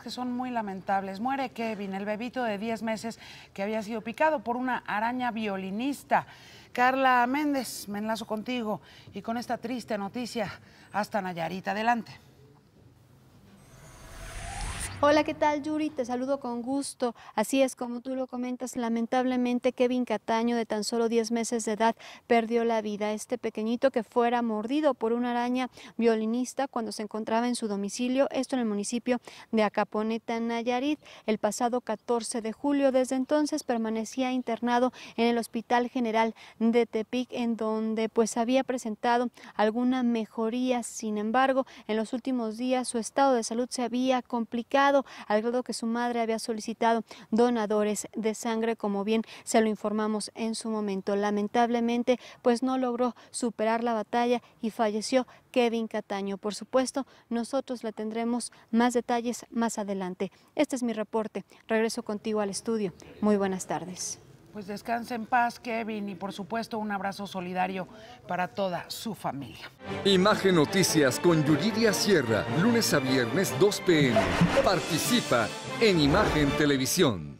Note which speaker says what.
Speaker 1: que son muy lamentables. Muere Kevin, el bebito de 10 meses que había sido picado por una araña violinista. Carla Méndez, me enlazo contigo y con esta triste noticia
Speaker 2: hasta Nayarita. Adelante. Hola, ¿qué tal Yuri? Te saludo con gusto. Así es, como tú lo comentas, lamentablemente Kevin Cataño, de tan solo 10 meses de edad, perdió la vida. Este pequeñito que fuera mordido por una araña violinista cuando se encontraba en su domicilio, esto en el municipio de Acaponeta, Nayarit, el pasado 14 de julio. Desde entonces permanecía internado en el Hospital General de Tepic, en donde pues había presentado alguna mejoría. Sin embargo, en los últimos días su estado de salud se había complicado al grado que su madre había solicitado donadores de sangre, como bien se lo informamos en su momento. Lamentablemente, pues no logró superar la batalla y falleció Kevin Cataño. Por supuesto, nosotros le tendremos más detalles más adelante. Este es mi reporte. Regreso contigo al estudio. Muy buenas tardes.
Speaker 1: Pues descanse en paz, Kevin, y por supuesto un abrazo solidario para toda su familia.
Speaker 3: Imagen Noticias con Yuridia Sierra, lunes a viernes 2 pm. Participa en Imagen Televisión.